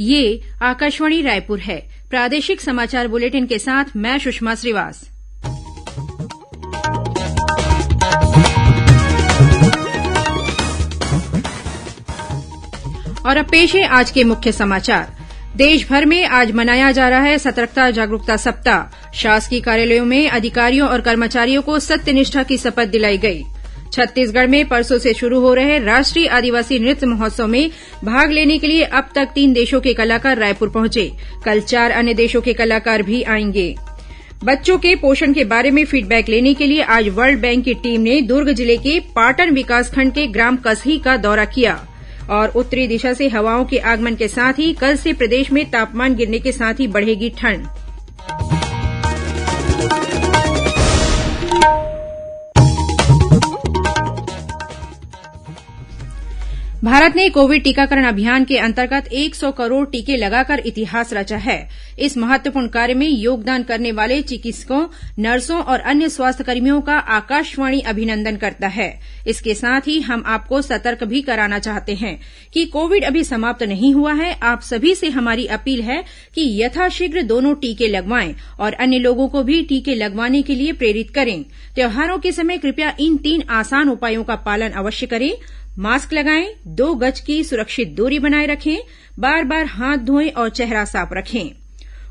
ये आकाशवाणी रायपुर है प्रादेशिक समाचार बुलेटिन के साथ मैं सुषमा श्रीवास और अब पेश है आज के मुख्य समाचार देशभर में आज मनाया जा रहा है सतर्कता जागरूकता सप्ताह शासकीय कार्यालयों में अधिकारियों और कर्मचारियों को सत्यनिष्ठा की शपथ दिलाई गई छत्तीसगढ़ में परसों से शुरू हो रहे राष्ट्रीय आदिवासी नृत्य महोत्सव में भाग लेने के लिए अब तक तीन देशों के कलाकार रायपुर पहुंचे कल चार अन्य देशों के कलाकार भी आएंगे बच्चों के पोषण के बारे में फीडबैक लेने के लिए आज वर्ल्ड बैंक की टीम ने दुर्ग जिले के पाटन विकासखंड के ग्राम कसही का दौरा किया और उत्तरी दिशा से हवाओं के आगमन के साथ ही कल से प्रदेश में तापमान गिरने के साथ ही बढ़ेगी ठंड भारत ने कोविड टीकाकरण अभियान के अंतर्गत एक सौ करोड़ टीके लगाकर इतिहास रचा है इस महत्वपूर्ण कार्य में योगदान करने वाले चिकित्सकों नर्सों और अन्य स्वास्थ्यकर्मियों का आकाशवाणी अभिनंदन करता है इसके साथ ही हम आपको सतर्क भी कराना चाहते हैं कि कोविड अभी समाप्त नहीं हुआ है आप सभी से हमारी अपील है कि यथाशीघ्र दोनों टीके लगवाएं और अन्य लोगों को भी टीके लगवाने के लिए प्रेरित करें त्यौहारों के समय कृपया इन तीन आसान उपायों का पालन अवश्य करें मास्क लगाएं दो गज की सुरक्षित दूरी बनाए रखें बार बार हाथ धोएं और चेहरा साफ रखें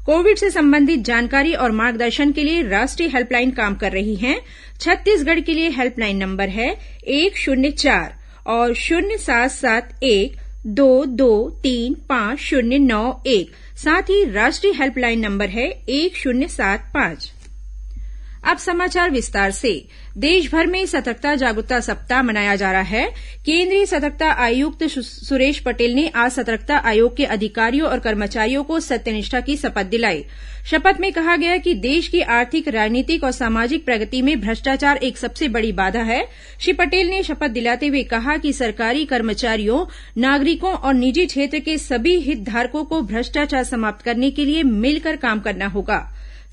कोविड से संबंधित जानकारी और मार्गदर्शन के लिए राष्ट्रीय हेल्पलाइन काम कर रही है छत्तीसगढ़ के लिए हेल्पलाइन नंबर है एक शून्य चार और शून्य सात सात एक दो दो तीन पांच शून्य नौ एक साथ ही राष्ट्रीय हेल्पलाइन नंबर है एक शून्य सात पांच अब समाचार विस्तार से देशभर में सतर्कता जागरूकता सप्ताह मनाया जा रहा है केंद्रीय सतर्कता आयुक्त सुरेश पटेल ने आज सतर्कता आयोग के अधिकारियों और कर्मचारियों को सत्यनिष्ठा की शपथ दिलाई शपथ में कहा गया कि देश की आर्थिक राजनीतिक और सामाजिक प्रगति में भ्रष्टाचार एक सबसे बड़ी बाधा है श्री पटेल ने शपथ दिलाते हुए कहा कि सरकारी कर्मचारियों नागरिकों और निजी क्षेत्र के सभी हितधारकों को भ्रष्टाचार समाप्त करने के लिए मिलकर काम करना होगा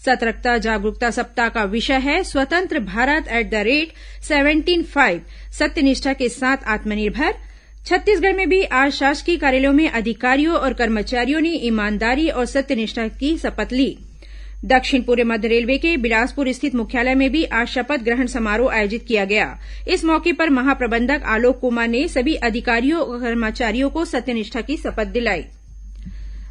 सतर्कता जागरूकता सप्ताह का विषय है स्वतंत्र Bharat at the rate seventeen five सत्यनिष्ठा के साथ आत्मनिर्भर छत्तीसगढ़ में भी आज शासकीय कार्यालयों में अधिकारियों और कर्मचारियों ने ईमानदारी और सत्यनिष्ठा की शपथ ली दक्षिण पूर्व मध्य रेलवे के बिलासपुर स्थित मुख्यालय में भी आज शपथ ग्रहण समारोह आयोजित किया गया इस मौके पर महाप्रबंधक आलोक कुमार ने सभी अधिकारियों और कर्मचारियों को सत्यनिष्ठा की शपथ दिलायी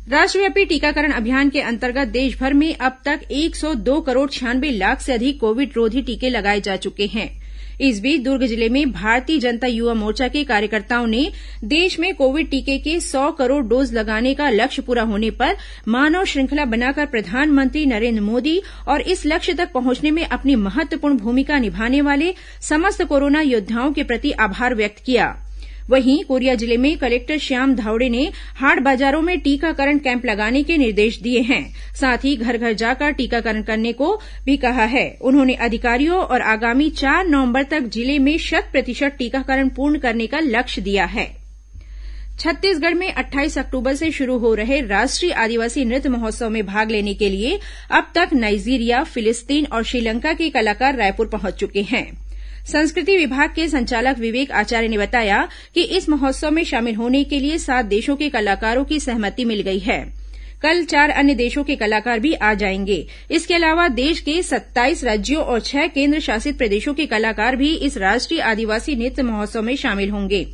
राष्ट्रव्यापी टीकाकरण अभियान के अंतर्गत देशभर में अब तक एक सौ दो करोड़ छियानवे लाख से अधिक कोविड रोधी टीके लगाए जा चुके हैं इस बीच दुर्ग जिले में भारतीय जनता युवा मोर्चा के कार्यकर्ताओं ने देश में कोविड टीके के सौ करोड़ डोज लगाने का लक्ष्य पूरा होने पर मानव श्रृंखला बनाकर प्रधानमंत्री नरेन्द्र मोदी और इस लक्ष्य तक पहुंचने में अपनी महत्वपूर्ण भूमिका निभाने वाले समस्त कोरोना योद्वाओं के प्रति आभार व्यक्त किया है वहीं कोरिया जिले में कलेक्टर श्याम धावड़े ने हाट बाजारों में टीकाकरण कैम्प लगाने के निर्देश दिए हैं साथ ही घर घर जाकर टीकाकरण करने को भी कहा है उन्होंने अधिकारियों और आगामी चार नवंबर तक जिले में शत प्रतिशत टीकाकरण पूर्ण करने का लक्ष्य दिया है छत्तीसगढ़ में अट्ठाईस अक्टूबर से शुरू हो रहे राष्ट्रीय आदिवासी नृत्य महोत्सव में भाग लेने के लिए अब तक नाइजीरिया फिलिस्तीन और श्रीलंका के कलाकार रायपुर पहुंच चुके हैं संस्कृति विभाग के संचालक विवेक आचार्य ने बताया कि इस महोत्सव में शामिल होने के लिए सात देशों के कलाकारों की सहमति मिल गई है कल चार अन्य देशों के कलाकार भी आ जाएंगे इसके अलावा देश के सत्ताईस राज्यों और छह शासित प्रदेशों के कलाकार भी इस राष्ट्रीय आदिवासी नृत्य महोत्सव में शामिल होंगे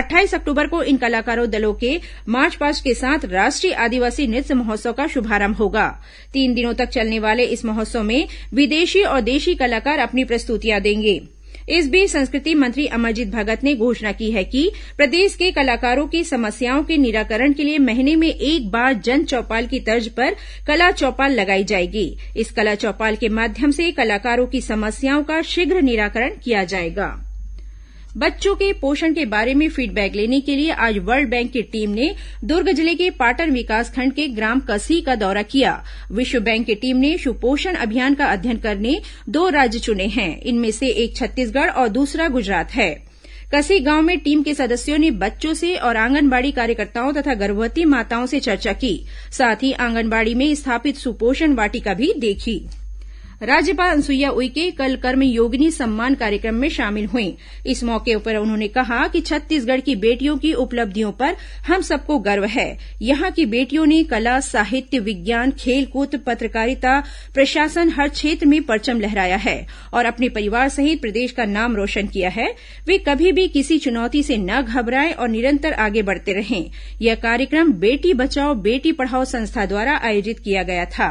अट्ठाईस अक्टूबर को इन कलाकारों दलों के मार्च पास्ट के साथ राष्ट्रीय आदिवासी नृत्य महोत्सव का शुभारंभ होगा तीन दिनों तक चलने वाले इस महोत्सव में विदेशी और देशी कलाकार अपनी प्रस्तुतियां देंगे इस बीच संस्कृति मंत्री अमरजीत भगत ने घोषणा की है कि प्रदेश के कलाकारों की समस्याओं के निराकरण के लिए महीने में एक बार जन चौपाल की तर्ज पर कला चौपाल लगाई जाएगी इस कला चौपाल के माध्यम से कलाकारों की समस्याओं का शीघ्र निराकरण किया जाएगा बच्चों के पोषण के बारे में फीडबैक लेने के लिए आज वर्ल्ड बैंक की टीम ने दुर्ग जिले के पाटन विकासखंड के ग्राम कसी का दौरा किया विश्व बैंक की टीम ने सुपोषण अभियान का अध्ययन करने दो राज्य चुने हैं इनमें से एक छत्तीसगढ़ और दूसरा गुजरात है कसी गांव में टीम के सदस्यों ने बच्चों से और आंगनबाड़ी कार्यकर्ताओं तथा गर्भवती माताओं से चर्चा की साथ ही आंगनबाड़ी में स्थापित सुपोषण वाटिका भी देखी राज्यपाल अनुसुईया उइके कल कर्मयोगिनी सम्मान कार्यक्रम में शामिल हुईं इस मौके पर उन्होंने कहा कि छत्तीसगढ़ की बेटियों की उपलब्धियों पर हम सबको गर्व है यहां की बेटियों ने कला साहित्य विज्ञान खेलकूद पत्रकारिता प्रशासन हर क्षेत्र में परचम लहराया है और अपने परिवार सहित प्रदेश का नाम रोशन किया है वे कभी भी किसी चुनौती से न घबराए और निरंतर आगे बढ़ते रहें यह कार्यक्रम बेटी बचाओ बेटी पढ़ाओ संस्था द्वारा आयोजित किया गया था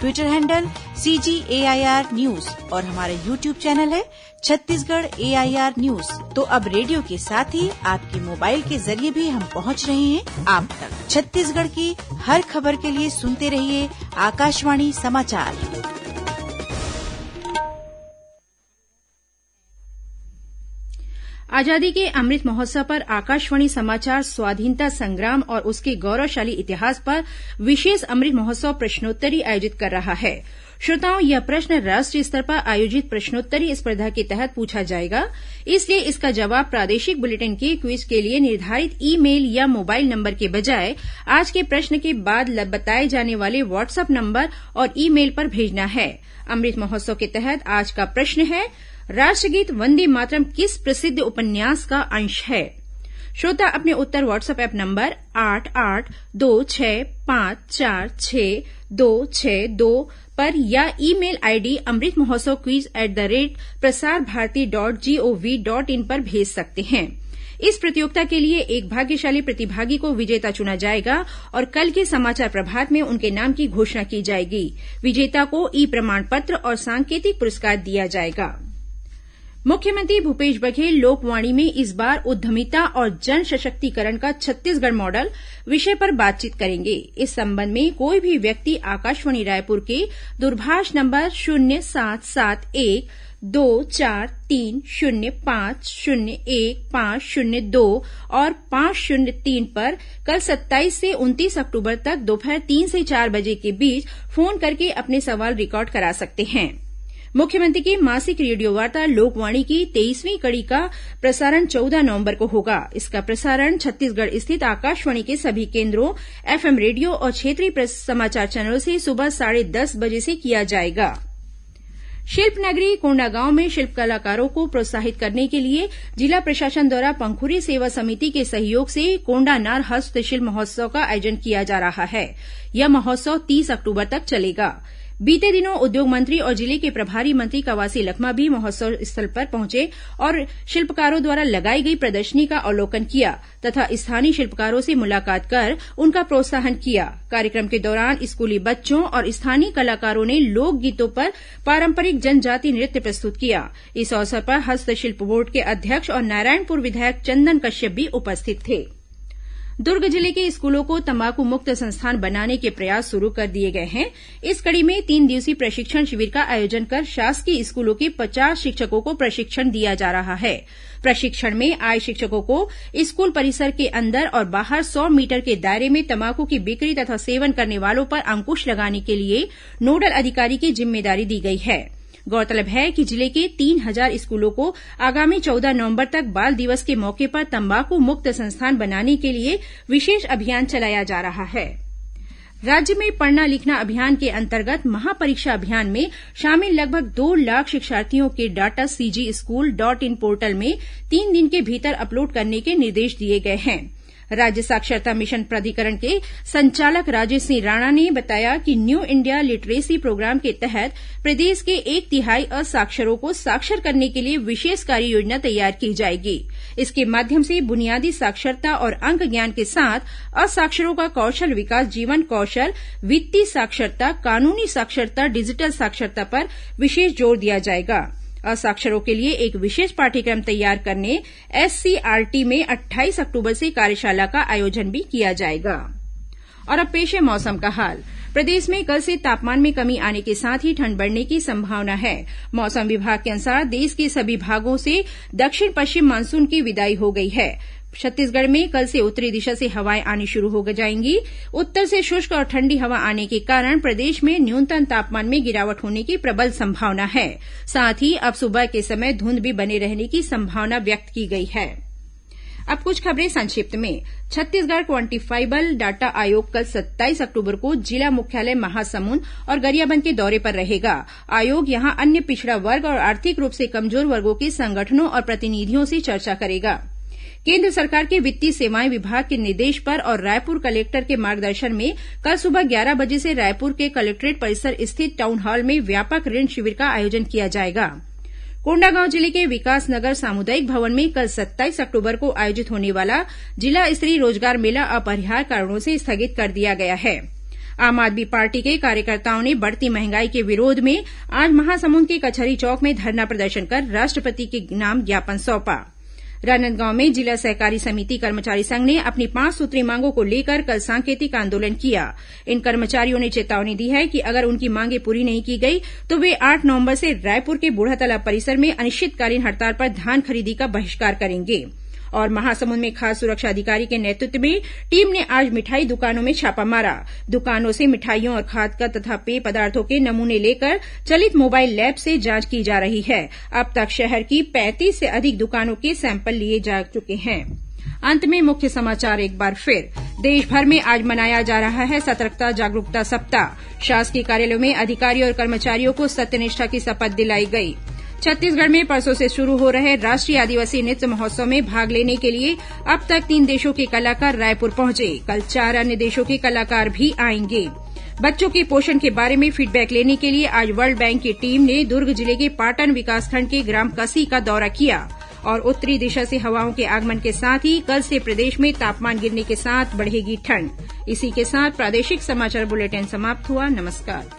Twitter handle C G A I R news और हमारा यूट्यूब चैनल है Chhattisgarh A I R news तो अब रेडियो के साथ ही आपके मोबाइल के जरिए भी हम पहुंच रहे हैं आप तक छत्तीसगढ़ की हर खबर के लिए सुनते रहिए आकाशवाणी समाचार आजादी के अमृत महोत्सव पर आकाशवाणी समाचार स्वाधीनता संग्राम और उसके गौरवशाली इतिहास पर विशेष अमृत महोत्सव प्रश्नोत्तरी आयोजित कर रहा है श्रोताओं यह प्रश्न राष्ट्रीय स्तर पर आयोजित प्रश्नोत्तरी स्पर्धा के तहत पूछा जाएगा इसलिए इसका जवाब प्रादेशिक बुलेटिन के क्विज के लिए निर्धारित ई मेल या मोबाइल नंबर के बजाय आज के प्रश्न के बाद बताए जाने वाले व्हाट्सअप नंबर और ई मेल पर भेजना है अमृत महोत्सव के तहत आज का प्रश्न है राष्ट्रगीत वंदे मातरम किस प्रसिद्ध उपन्यास का अंश है श्रोता अपने उत्तर व्हाट्सएप ऐप नंबर आठ आठ दो छह पांच चार छह दो छह दो पर या ई मेल आईडी अमृत महोत्सव quiz eight the rate Prasar Bharati dot gov dot in पर भेज सकते हैं इस प्रतियोगिता के लिए एक भाग्यशाली प्रतिभागी को विजेता चुना जाएगा और कल के समाचार प्रभात में उनके नाम की घोषणा की जाएगी विजेता को ई प्रमाण पत्र और सांकेतिक पुरस्कार दिया जाएगा मुख्यमंत्री भूपेश बघेल लोकवाणी में इस बार उद्यमिता और जन सशक्तिकरण का छत्तीसगढ़ मॉडल विषय पर बातचीत करेंगे इस संबंध में कोई भी व्यक्ति आकाशवाणी रायपुर के दूरभाष नंबर शून्य सात सात एक दो चार तीन शून्य पांच शून्य एक पांच शून्य दो और पांच शून्य तीन पर कल सत्ताईस से उनतीस अक्टूबर तक दोपहर तीन से चार बजे के बीच फोन करके अपने सवाल रिकॉर्ड करा सकते हैं मुख्यमंत्री की मासिक रेडियोवार्ता लोकवाणी की तेईसवीं कड़ी का प्रसारण चौदह नवंबर को होगा इसका प्रसारण छत्तीसगढ़ स्थित आकाशवाणी के सभी केन्द्रों एफएम रेडियो और क्षेत्रीय समाचार चैनलों से सुबह साढ़े दस बजे से किया जाएगा शिल्प नगरी कोंडागांव में शिल्प कलाकारों को प्रोत्साहित करने के लिए जिला प्रशासन द्वारा पंखुरी सेवा समिति के सहयोग से कोंडानार हस्तशिल्प महोत्सव का आयोजन किया जा रहा है यह महोत्सव तीस अक्टूबर तक चलेगा बीते दिनों उद्योग मंत्री और जिले के प्रभारी मंत्री कवासी लखमा भी महोत्सव स्थल पर पहुंचे और शिल्पकारों द्वारा लगाई गई प्रदर्शनी का अवलोकन किया तथा स्थानीय शिल्पकारों से मुलाकात कर उनका प्रोत्साहन किया कार्यक्रम के दौरान स्कूली बच्चों और स्थानीय कलाकारों ने लोकगीतों पर पारंपरिक जनजाति नृत्य प्रस्तुत किया इस अवसर पर हस्तशिल्प बोर्ड के अध्यक्ष और नारायणपुर विधायक चंदन कश्यप भी उपस्थित थे दुर्ग जिले के स्कूलों को तम्बाकू मुक्त संस्थान बनाने के प्रयास शुरू कर दिए गए हैं इस कड़ी में तीन दिवसीय प्रशिक्षण शिविर का आयोजन कर शासकीय स्कूलों के पचास शिक्षकों को प्रशिक्षण दिया जा रहा है प्रशिक्षण में आए शिक्षकों को स्कूल परिसर के अंदर और बाहर सौ मीटर के दायरे में तम्बाकू की बिक्री तथा सेवन करने वालों पर अंकुश लगाने के लिए नोडल अधिकारी की जिम्मेदारी दी गई है गौरतलब है कि जिले के तीन हजार स्कूलों को आगामी चौदह नवंबर तक बाल दिवस के मौके पर तम्बाकू मुक्त संस्थान बनाने के लिए विशेष अभियान चलाया जा रहा है राज्य में पढ़ना लिखना अभियान के अंतर्गत महापरीक्षा अभियान में शामिल लगभग दो लाख शिक्षार्थियों के data C G school dot in portal में तीन दिन के भीतर अपलोड करने के निर्देश दिए गए हैं राज्य साक्षरता मिशन प्राधिकरण के संचालक राजेश सिंह राणा ने बताया कि न्यू इंडिया लिटरेसी प्रोग्राम के तहत प्रदेश के एक तिहाई असाक्षरों को साक्षर करने के लिए विशेष कार्ययोजना तैयार की जाएगी इसके माध्यम से बुनियादी साक्षरता और अंक ज्ञान के साथ असाक्षरों का कौशल विकास जीवन कौशल वित्तीय साक्षरता कानूनी साक्षरता डिजिटल साक्षरता पर विशेष जोर दिया जाएगा असाक्षरों के लिए एक विशेष पाठ्यक्रम तैयार करने एससीआरटी में अट्ठाईस अक्टूबर से कार्यशाला का आयोजन भी किया जाएगा और अब पेश है मौसम का हाल प्रदेश में कल से तापमान में कमी आने के साथ ही ठंड बढ़ने की संभावना है मौसम विभाग के अनुसार देश के सभी भागों से दक्षिण पश्चिम मानसून की विदाई हो गई है छत्तीसगढ़ में कल से उत्तरी दिशा से हवाएं आनी शुरू हो जाएंगी उत्तर से शुष्क और ठंडी हवा आने के कारण प्रदेश में न्यूनतम तापमान में गिरावट होने की प्रबल संभावना है साथ ही अब सुबह के समय धुंध भी बने रहने की संभावना व्यक्त की गई है अब कुछ खबरें संक्षिप्त में छत्तीसगढ़ क्वांटिफाइबल डाटा आयोग कल 27 अक्टूबर को जिला मुख्यालय महासमुंद और गरियाबंद के दौरे पर रहेगा आयोग यहां अन्य पिछड़ा वर्ग और आर्थिक रूप से कमजोर वर्गों के संगठनों और प्रतिनिधियों से चर्चा करेगा केन्द्र सरकार के वित्तीय सेवाएं विभाग के निर्देश पर और रायपुर कलेक्टर के मार्गदर्शन में कल सुबह ग्यारह बजे से रायपुर के कलेक्टोरेट परिसर स्थित टाउन हॉल में व्यापक ऋण शिविर का आयोजन किया जाएगा कोंडागांव जिले के विकास नगर सामुदायिक भवन में कल सत्ताईस अक्टूबर को आयोजित होने वाला जिला स्तरीय रोजगार मेला अपरिहार्य कारणों से स्थगित कर दिया गया है आम आदमी पार्टी के कार्यकर्ताओं ने बढ़ती महंगाई के विरोध में आज महासमुंद के कचहरी चौक में धरना प्रदर्शन कर राष्ट्रपति के नाम ज्ञापन सौंपा राजनांदगांव में जिला सहकारी समिति कर्मचारी संघ ने अपनी पांच सूत्रीय मांगों को लेकर कल सांकेतिक आंदोलन किया इन कर्मचारियों ने चेतावनी दी है कि अगर उनकी मांगे पूरी नहीं की गई तो वे आठ नवंबर से रायपुर के बूढ़ातालाब परिसर में अनिश्चितकालीन हड़ताल पर धान खरीदी का बहिष्कार करेंगे और महासमुंद में खाद्य सुरक्षा अधिकारी के नेतृत्व में टीम ने आज मिठाई दुकानों में छापा मारा दुकानों से मिठाइयों और खाद का तथा पेय पदार्थों के नमूने लेकर चलित मोबाइल लैब से जांच की जा रही है अब तक शहर की पैंतीस से अधिक दुकानों के सैंपल लिए जा चुके हैं अंत में मुख्य समाचार एक बार फिर देशभर में आज मनाया जा रहा है सतर्कता जागरूकता सप्ताह शासकीय कार्यालयों में अधिकारियों और कर्मचारियों को सत्यनिष्ठा की शपथ दिलाई गयी छत्तीसगढ़ में परसों से शुरू हो रहे राष्ट्रीय आदिवासी नृत्य महोत्सव में भाग लेने के लिए अब तक तीन देशों के कलाकार रायपुर पहुंचे कल चार अन्य देशों के कलाकार भी आएंगे बच्चों के पोषण के बारे में फीडबैक लेने के लिए आज वर्ल्ड बैंक की टीम ने दुर्ग जिले के पाटन विकासखंड के ग्राम कसी का दौरा किया और उत्तरी दिशा से हवाओं के आगमन के साथ ही कल से प्रदेश में तापमान गिरने के साथ बढ़ेगी ठंड इसी के साथ प्रादेशिक समाचार बुलेटिन समाप्त हुआ नमस्कार